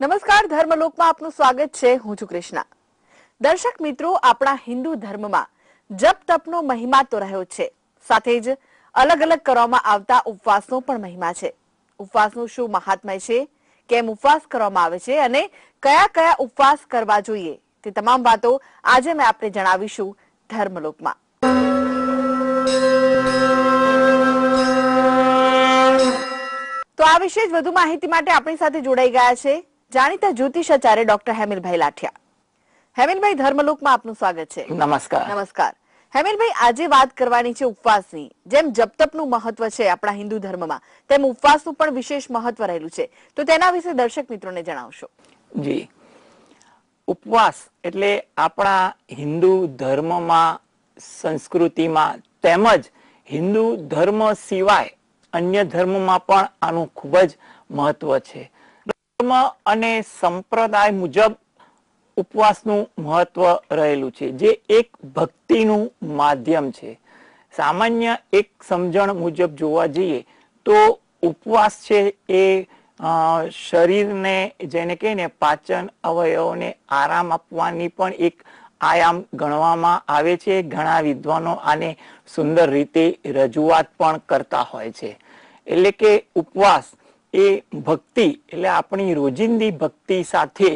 નમસ્કાર ધર્મલોકમાં આપનું સ્વાગત છે હું છું કૃષ્ણા દર્શક મિત્રો આપણા હિન્દુ ધર્મમાં જપ તપનો મહિમા તો રહ્યો છે સાથે જ અલગ અલગ કરવામાં આવતા ઉપવાસનો પણ મહિમા છે ઉપવાસનું શું મહાત્મય છે કેમ ઉપવાસ કરવામાં આવે છે અને કયા કયા ઉપવાસ કરવા જોઈએ તે તમામ વાતો આજે મેં આપણે જણાવીશું ધર્મલોકમાં તો આ વિશે જ વધુ માહિતી માટે આપણી સાથે જોડાઈ ગયા છે જાણીતા જ્યોતિષાચાર્ય ડોક્ટર હેમિલભાઈ લાઠિયા હેમિલભાઈ ધર્મલોકમાં આપનું સ્વાગત છે નમસ્કાર નમસ્કાર હેમિલભાઈ આજે વાત કરવાની છે ઉપવાસની જેમ જપતપનું મહત્વ છે આપણા હિન્દુ ધર્મમાં તેમ ઉપવાસનું પણ વિશેષ મહત્વ રહેલું છે તો તેના વિશે દર્શક મિત્રોને જણાવશો જી ઉપવાસ એટલે આપણા હિન્દુ ધર્મમાં સંસ્કૃતિમાં તેમજ હિન્દુ ધર્મ સિવાય અન્ય ધર્મમાં પણ આનું ખૂબ જ મહત્વ છે ધર્મ અને સંપ્રદાય મુજબ ઉપવાસનું મહત્વ રહેલું છે જે એક ભક્તિનું માધ્યમ છે સામાન્ય એક સમજણ મુજબ જોવા જઈએ તો ઉપવાસ છે એ શરીરને જેને કહીને પાચન અવયવોને આરામ આપવાની પણ એક આયામ ગણવામાં આવે છે ઘણા વિદ્વાનો આને સુંદર રીતે રજૂઆત પણ કરતા હોય છે એટલે કે ઉપવાસ એ ભક્તિ એટલે આપણી રોજિંદી ભક્તિ સાથે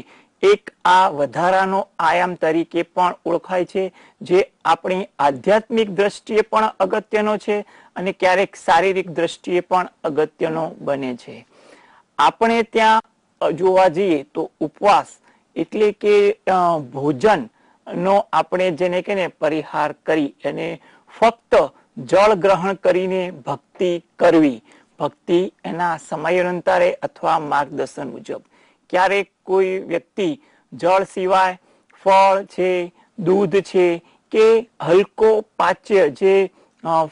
એક આ વધારાનો આયામ તરીકે પણ ઓળખાય છે જે આપણી આધ્યાત્મિક દ્રષ્ટિએ પણ અગત્યનો છે અને ક્યારેક શારીરિક દ્રષ્ટિએ પણ અગત્યનો બને છે આપણે ત્યાં જોવા જઈએ તો ઉપવાસ એટલે કે ભોજન નો આપણે જેને કે ને પરિહાર કરી અને ફક્ત જળ ગ્રહણ કરીને ભક્તિ કરવી ભક્તિ એના સમયાંતરે અથવા માર્ગદર્શન મુજબ ક્યારેક કોઈ વ્યક્તિ જળ સિવાય ફળ છે દૂધ છે કે હલકો પાચ્ય જે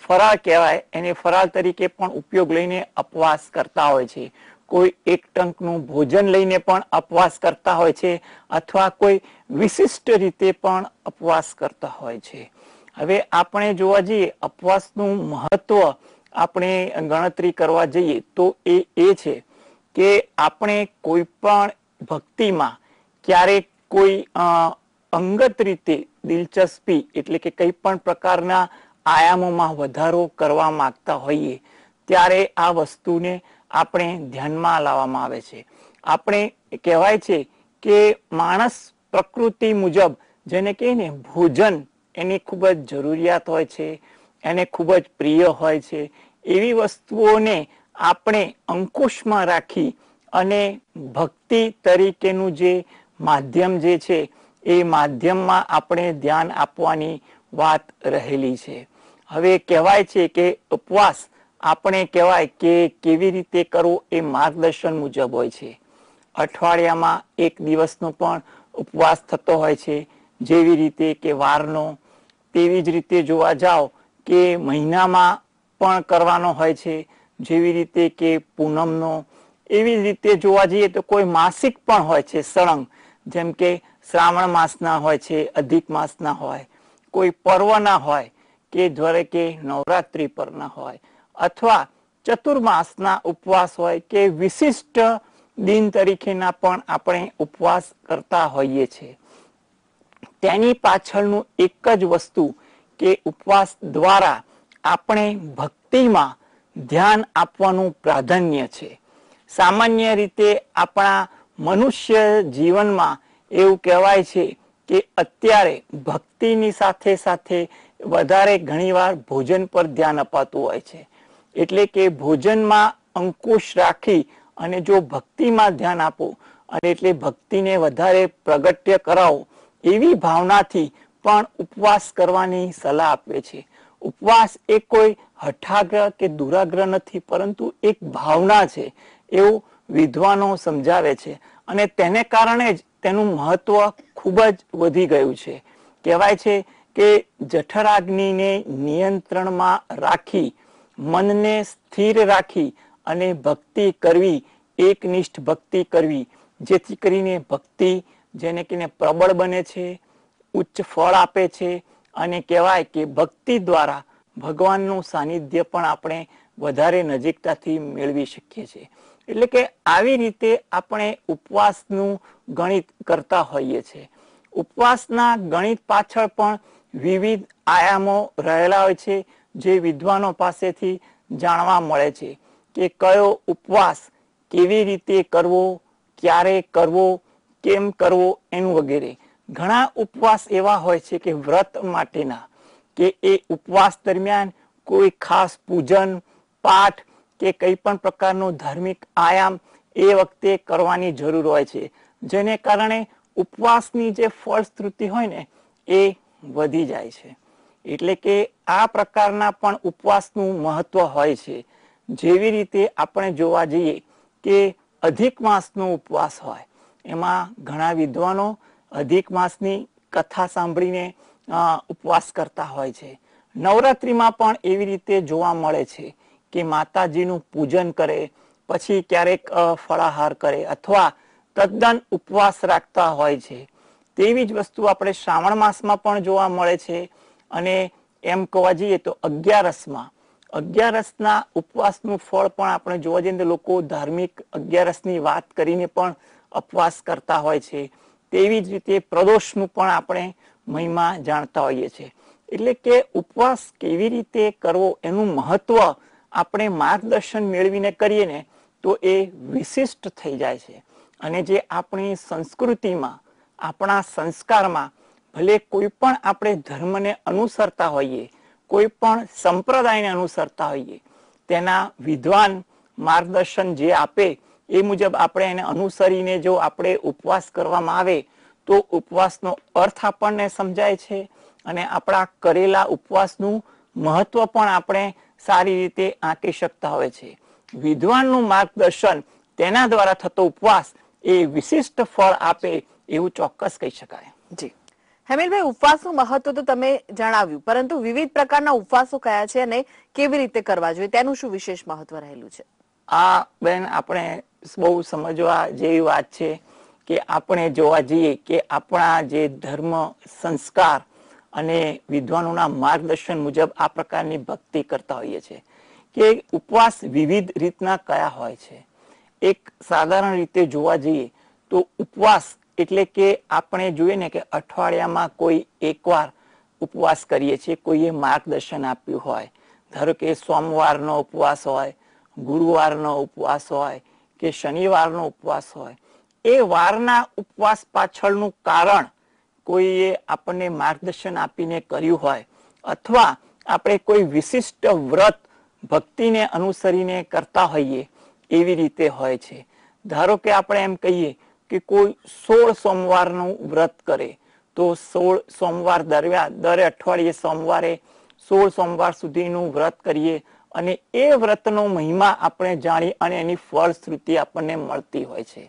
ફરાળ કહેવાય એને ફરાળ તરીકે પણ ઉપયોગ લઈને અપવાસ કરતા હોય છે કોઈ એક ટંકનું ભોજન લઈને પણ અપવાસ કરતા હોય છે અથવા કોઈ વિશિષ્ટ રીતે પણ અપવાસ કરતા હોય છે હવે આપણે જોવા જઈએ અપવાસનું મહત્વ આપણે ગણતરી કરવા જઈએ તો એ એ છે કે આપણે કોઈ પણ ભક્તિમાં ક્યારેક કોઈ અંગત રીતે દિલચસ્પી એટલે કે કંઈ પણ પ્રકારના આયામોમાં વધારો કરવા માંગતા હોઈએ ત્યારે આ વસ્તુને આપણે ધ્યાનમાં લાવવામાં આવે છે આપણે કહેવાય છે કે માણસ પ્રકૃતિ મુજબ જેને કહીએ ને ભોજન એની ખૂબ જ જરૂરિયાત હોય છે એને ખૂબ જ પ્રિય હોય છે એવી વસ્તુઓને આપણે અંકુશમાં રાખી અને ભક્તિ તરીકેનું જે માધ્યમ જે છે એ માધ્યમમાં આપણે ધ્યાન આપવાની વાત રહેલી છે હવે કહેવાય છે કે ઉપવાસ આપણે કહેવાય કે કેવી રીતે કરવો એ માર્ગદર્શન મુજબ હોય છે અઠવાડિયામાં એક દિવસનો પણ ઉપવાસ થતો હોય છે જેવી રીતે કે વારનો તેવી જ રીતે જોવા જાઓ કે મહિનામાં પણ કરવાનો હોય છે જેવી રીતે કે પૂનમનો એવી રીતે જોવા જઈએ તો કોઈ માસિક પણ હોય છે સળંગ જેમ કે શ્રાવણ માસના હોય છે અધિક માસના હોય કોઈ પર્વના હોય કે જ્યારે કે નવરાત્રિ પરના હોય અથવા ચતુર્માસના ઉપવાસ હોય કે વિશિષ્ટ દિન તરીકેના પણ આપણે ઉપવાસ કરતા હોઈએ છીએ તેની પાછળનું એક જ વસ્તુ કે ઉપવાસ દ્વારા આપણે ભક્તિમાં ધ્યાન આપવાનું પ્રાધાન્ય છે સામાન્ય રીતે આપણા મનુષ્ય જીવનમાં એવું કહેવાય છે કે અત્યારે ભક્તિની સાથે સાથે વધારે ઘણીવાર ભોજન પર ધ્યાન અપાતું હોય છે એટલે કે ભોજનમાં અંકુશ રાખી અને જો ભક્તિમાં ધ્યાન આપો અને એટલે ભક્તિને વધારે પ્રગટ્ય કરાવો એવી ભાવનાથી પણ ઉપવાસ કરવાની સલાહ આપે છે ઉપવાસ એ કોઈ હઠાગ્રહ કે દુરાગ્રહ નથી પરંતુ એક ભાવના છે એવું વિદ્વાનો સમજાવે છે અને તેને કારણે જ તેનું મહત્વ ખૂબ જ વધી ગયું છે કહેવાય છે કે જઠરાગ્નિને નિયંત્રણમાં રાખી મનને સ્થિર રાખી અને ભક્તિ કરવી એકનિષ્ઠ ભક્તિ કરવી જેથી કરીને ભક્તિ જેને કહીને પ્રબળ બને છે ઉચ્ચ ફળ આપે છે અને કહેવાય કે ભક્તિ દ્વારા ભગવાનનું સાનિધ્ય પણ આપણે વધારે નજીકતાથી મેળવી શકીએ છીએ એટલે કે આવી રીતે આપણે ઉપવાસનું ગણિત કરતા હોઈએ છીએ ઉપવાસના ગણિત પાછળ પણ વિવિધ આયામો રહેલા હોય છે જે વિદ્વાનો પાસેથી જાણવા મળે છે કે કયો ઉપવાસ કેવી રીતે કરવો ક્યારે કરવો કેમ કરવો એનું વગેરે ઘણા ઉપવાસ એવા હોય છે કે વ્રત માટેના કે એ ઉપવાસ દરમિયાન કોઈ ખાસ પૂજન પાઠ કે કંઈ પણ પ્રકારનો ધાર્મિક આયામ એ વખતે કરવાની જરૂર હોય છે જેને કારણે ઉપવાસની જે ફળશ્રુતિ હોય ને એ વધી જાય છે એટલે કે આ પ્રકારના પણ ઉપવાસનું મહત્વ હોય છે જેવી રીતે આપણે જોવા જઈએ કે અધિક માસનો ઉપવાસ હોય એમાં ઘણા વિદ્વાનો અધિક માસની કથા સાંભળીને ઉપવાસ કરતા હોય છે નવરાત્રિમાં પણ એવી રીતે જોવા મળે છે કે માતાજીનું પૂજન કરે પછી ક્યારેક ફળાહાર કરે અથવા તદ્દન ઉપવાસ રાખતા હોય છે તેવી જ વસ્તુ આપણે શ્રાવણ માસમાં પણ જોવા મળે છે અને એમ કહેવા જઈએ તો અગિયારસમાં અગિયારસના ઉપવાસનું ફળ પણ આપણે જોવા જઈએ તો લોકો ધાર્મિક અગિયારસની વાત કરીને પણ ઉપવાસ કરતા હોય છે તેવી જ રીતે પ્રદોષનું પણ આપણે મહિમા જાણતા હોઈએ છીએ એટલે કે ઉપવાસ કેવી રીતે કરવો એનું મહત્વ આપણે માર્ગદર્શન મેળવીને કરીએ ને તો એ વિશિષ્ટ થઈ જાય છે અને જે આપણી સંસ્કૃતિમાં આપણા સંસ્કારમાં ભલે કોઈ પણ આપણે ધર્મને અનુસરતા હોઈએ કોઈ પણ સંપ્રદાયને અનુસરતા હોઈએ તેના વિદ્વાન માર્ગદર્શન જે આપે એ મુજબ આપણે એને અનુસરીને જો આપણે ઉપવાસ કરવામાં આવે તો ઉપવાસનો અર્થ આપણને સમજાય છે અને આપણા કરેલા ઉપવાસનું મહત્વ પણ આપણે સારી રીતે આંકી શકતા હોય છે વિદ્વાનનું માર્ગદર્શન તેના દ્વારા થતો ઉપવાસ એ વિશિષ્ટ ફળ આપે એવું ચોક્કસ કહી શકાય જી હેમિલભાઈ ઉપવાસનું મહત્વ તો તમે જણાવ્યું પરંતુ વિવિધ પ્રકારના ઉપવાસો કયા છે અને કેવી રીતે કરવા જોઈએ તેનું શું વિશેષ મહત્વ રહેલું છે આ બેન આપણે બહુ સમજવા જેવી વાત છે કે આપણે જોવા જઈએ કે આપણા જે ધર્મ સંસ્કાર અને વિદ્વાનોના માર્ગદર્શન મુજબ આ પ્રકારની ભક્તિ કરતા હોઈએ છીએ કે ઉપવાસ વિવિધ રીતના કયા હોય છે એક સાધારણ રીતે જોવા જઈએ તો ઉપવાસ એટલે કે આપણે જોઈએ ને કે અઠવાડિયામાં કોઈ એકવાર ઉપવાસ કરીએ છીએ કોઈએ માર્ગદર્શન આપ્યું હોય ધારો કે સોમવારનો ઉપવાસ હોય ગુરુવારનો ઉપવાસ હોય કે શનિવારનો ઉપવાસ હોય એ વારના ઉપવાસ પાછળનું કારણ કોઈએ આપણને માર્ગદર્શન આપીને કર્યું હોય અથવા આપણે કોઈ વિશિષ્ટ વ્રત ભક્તિને અનુસરીને કરતા હોઈએ એવી રીતે હોય છે ધારો કે આપણે એમ કહીએ કે કોઈ સોળ સોમવારનું વ્રત કરે તો સોળ સોમવાર દરમિયાન દર અઠવાડિયે સોમવારે સોળ સોમવાર સુધીનું વ્રત કરીએ અને એ વ્રતનો મહિમા આપણે જાણી અને એની ફળશ્રુતિ આપણને મળતી હોય છે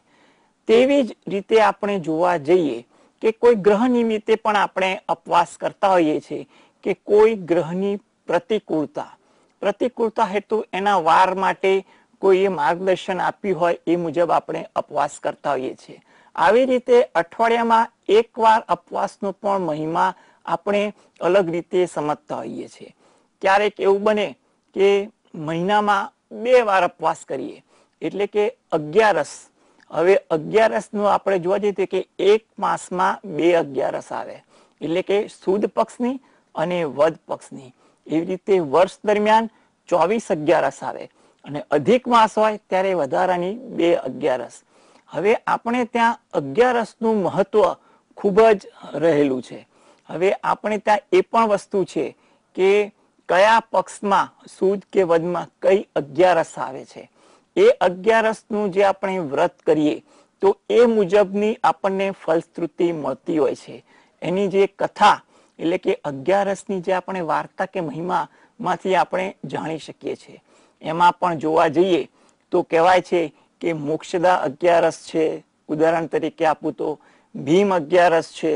તેવી જ રીતે આપણે જોવા જઈએ કે કોઈ ગ્રહ નિમિત્તે પણ આપણે અપવાસ કરતા હોઈએ છીએ કે કોઈ ગ્રહની પ્રતિકૂળતા પ્રતિકૂળતા હેતુ એના વાર માટે કોઈએ માર્ગદર્શન આપ્યું હોય એ મુજબ આપણે અપવાસ કરતા હોઈએ છીએ આવી રીતે અઠવાડિયામાં એકવાર અપવાસનો પણ મહિમા આપણે અલગ રીતે સમજતા હોઈએ છીએ ક્યારેક એવું બને કે મહિનામાં બે વાર અપવાસ કરીએ એટલે કે અગિયારસ હવે અગિયારસનું આપણે જોવા જઈએ તો કે એક માસમાં બે અગિયારસ આવે એટલે કે સુદ પક્ષની અને વદ પક્ષની એવી રીતે વર્ષ દરમિયાન ચોવીસ અગિયારસ આવે અને અધિક માસ હોય ત્યારે વધારાની બે અગિયારસ હવે આપણે ત્યાં અગિયારસનું મહત્વ ખૂબ જ રહેલું છે હવે આપણે ત્યાં એ પણ વસ્તુ છે કે કયા પક્ષમાં સૂદ કે વધમાં કઈ અગિયારસ આવે છે એ અગિયારસનું જે આપણે વ્રત કરીએ તો એ મુજબની આપણને ફલશ્રુતિ મળતી હોય છે એની જે કથા એટલે કે અગિયારસની જે આપણે વાર્તા કે મહિમામાંથી આપણે જાણી શકીએ છીએ એમાં પણ જોવા જઈએ તો કહેવાય છે કે મોક્ષદા અગિયારસ છે ઉદાહરણ તરીકે આપું તો ભીમ અગિયારસ છે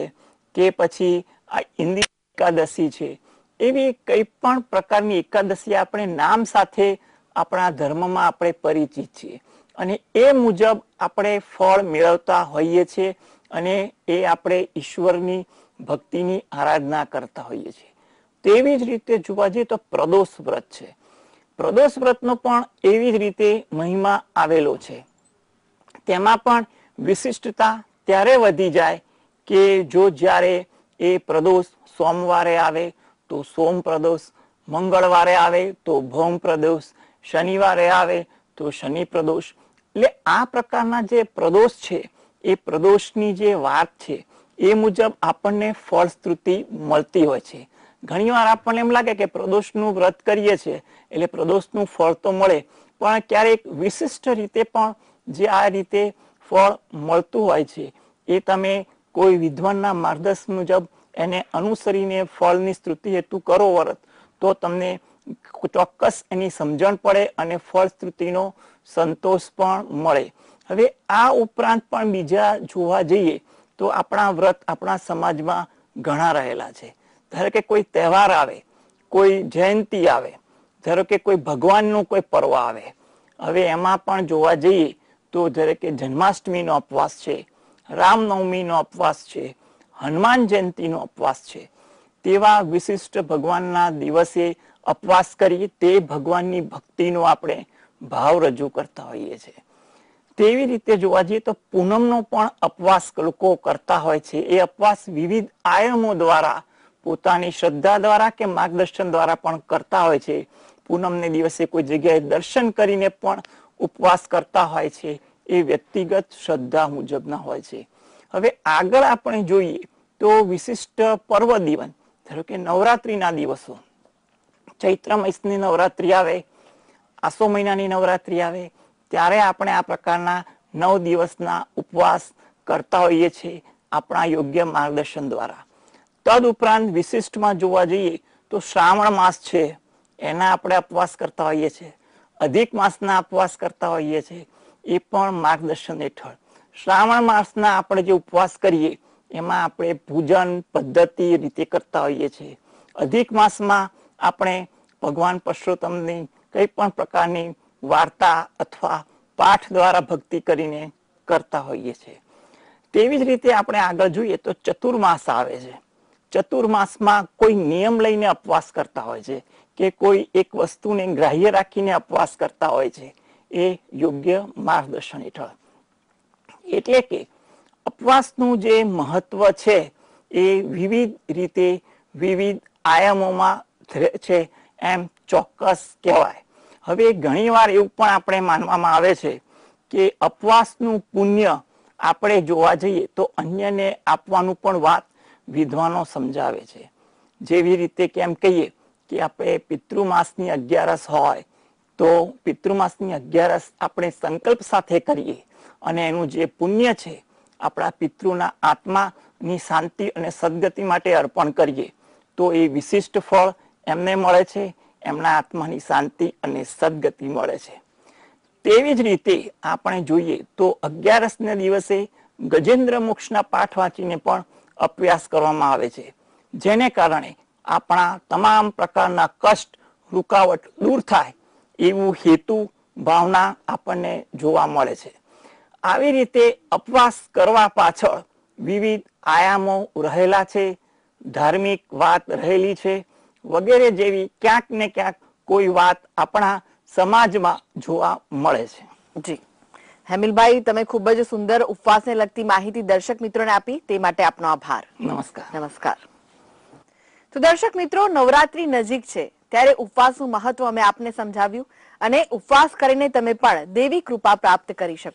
કે પછી આ ઇન્દિ એકાદશી છે એવી કઈ પણ પ્રકારની એકાદશી આપણે નામ સાથે આપણા ધર્મમાં આપણે પરિચિત છીએ અને એ મુજબ આપણે ફળ મેળવતા હોઈએ છીએ અને એ આપણે ઈશ્વરની ભક્તિની આરાધના કરતા હોઈએ છીએ તેવી જ રીતે જોવા જઈએ તો પ્રદોષ વ્રત છે પ્રદોષ વ્રતનો પણ એવી જ રીતે મહિમા આવેલો છે તેમાં પણ વિશિષ્ટતા ત્યારે વધી જાય કે જો જ્યારે એ પ્રદોષ સોમવારે આવે તો સોમ પ્રદોષ મંગળવારે આવે તો ભૌમ પ્રદોષ શનિવારે આવે તો શનિ પ્રદોષ એટલે આ પ્રકારના જે પ્રદોષ છે એ પ્રદોષની જે વાત છે એ મુજબ આપણને ફળશ્રુતિ મળતી હોય છે ઘણીવાર આપણને એમ લાગે કે પ્રદોષનું વ્રત કરીએ છીએ એટલે પ્રદોષનું ફળ તો મળે પણ ક્યારેક વિશિષ્ટ રીતે પણ જે આ રીતે ફળ મળતું હોય છે એ તમે કોઈ વિદ્વાનના માર્ગદર્શન મુજબ એને અનુસરીને ફળની સ્તુતિ હેતુ કરો વ્રત તો તમને ચોક્કસ એની સમજણ પડે અને ફળ સ્તુતિનો સંતોષ પણ મળે હવે આ ઉપરાંત પણ બીજા જોવા જઈએ તો આપણા વ્રત આપણા સમાજમાં ઘણા રહેલા છે ધારો કે કોઈ તહેવાર આવે કોઈ જયંતિ આવે ધારો કે કોઈ ભગવાનનું કોઈ પર્વ આવે હવે એમાં પણ જોવા જઈએ તો ધારો કે જન્માષ્ટમીનો ઉપવાસ છે રામનવમીનો ઉપવાસ છે હનુમાન જયંતિનો અપવાસ છે તેવા વિશિષ્ટ ભગવાનના દિવસે અપવાસ કરી તે ભગવાનની ભક્તિનો આપણે ભાવ રજૂ કરતા હોઈએ છીએ તેવી રીતે જોવા જઈએ તો પૂનમનો પણ અપવાસ લોકો કરતા હોય છે એ અપવાસ વિવિધ આયમો દ્વારા પોતાની શ્રદ્ધા દ્વારા કે માર્ગદર્શન દ્વારા પણ કરતા હોય છે પૂનમને દિવસે કોઈ જગ્યાએ દર્શન કરીને પણ ઉપવાસ કરતા હોય છે એ વ્યક્તિગત શ્રદ્ધા મુજબના હોય છે હવે આગળ આપણે જોઈએ તો વિશિષ્ટ પર્વ દિવન ધારો કે નવરાત્રિના દિવસો ચૈત્ર મહિષની નવરાત્રિ આવે આસો મહિનાની નવરાત્રિ આવે ત્યારે આપણે આ પ્રકારના નવ દિવસના ઉપવાસ કરતા હોઈએ છીએ આપણા યોગ્ય માર્ગદર્શન દ્વારા તદ ઉપરાંત વિશિષ્ટમાં જોવા જઈએ તો શ્રાવણ માસ છે એના આપણે ઉપવાસ કરતા હોઈએ છીએ અધિક માસના ઉપવાસ કરતા હોઈએ છીએ એ પણ માર્ગદર્શન હેઠળ શ્રાવણ માસના આપણે જે ઉપવાસ કરીએ એમાં આપણે પૂજન પદ્ધતિ રીતે કરતા હોઈએ છીએ અધિક માસમાં આપણે ભગવાન પરશોત્તમની કઈ પણ પ્રકારની વાર્તા અથવા પાઠ દ્વારા ભક્તિ કરીને કરતા હોઈએ છીએ તેવી જ રીતે આપણે આગળ જોઈએ તો ચતુર્માસ આવે છે ચતુર્માસમાં કોઈ નિયમ લઈને અપવાસ કરતા હોય છે કે કોઈ એક વસ્તુને ગ્રાહ્ય રાખીને અપવાસ કરતા હોય છે એ યોગ્ય માર્ગદર્શન હેઠળ એટલે કે અપવાસનું જે મહત્વ છે એ વિવિધ રીતે વિવિધ આયામોમાં છે એમ ચોક્કસ કહેવાય હવે ઘણીવાર એવું પણ આપણે માનવામાં આવે છે કે અપવાસનું પુણ્ય આપણે જોવા જઈએ તો અન્યને આપવાનું પણ વાત વિદ્વાનો સમજાવે છે જેવી રીતે કેમ કહીએ કે આપણે પિતૃમાસની અગિયારસ હોય તો પિતૃમાસની અગિયારસ આપણે સંકલ્પ સાથે કરીએ અને એનું જે પુણ્ય છે આપણા પિતૃના આત્માની શાંતિ અને સદગતિ માટે અર્પણ કરીએ તો એ વિશિષ્ટ ફળ એમને મળે છે એમના આત્માની શાંતિ અને સદગતિ મળે છે તેવી જ રીતે આપણે જોઈએ તો અગિયારસને દિવસે ગજેન્દ્ર મોક્ષના પાઠ વાંચીને પણ અભ્યાસ કરવામાં આવે છે જેને કારણે આપણા તમામ પ્રકારના કષ્ટ રૂકાવટ દૂર થાય એવું હેતુ ભાવના આપણને જોવા મળે છે આવી રીતે અપવાસ કરવા પાછળ વિવિધ આયામો રહેલા છે ધાર્મિક વાત રહેલી છે વગેરે જેવી ક્યાંક ને ક્યાંક કોઈ વાત આપણા સમાજમાં જોવા મળે છે જી હેમિલભાઈ તમે ખૂબ જ સુંદર ઉપવાસને લગતી માહિતી દર્શક મિત્રોને આપી તે માટે આપનો આભાર નમસ્કાર નમસ્કાર તો દર્શક મિત્રો નવરાત્રી નજીક છે ત્યારે ઉપવાસનું મહત્વ અમે આપને સમજાવ્યું અને ઉપવાસ કરીને તમે પણ દેવી કૃપા પ્રાપ્ત કરી શકો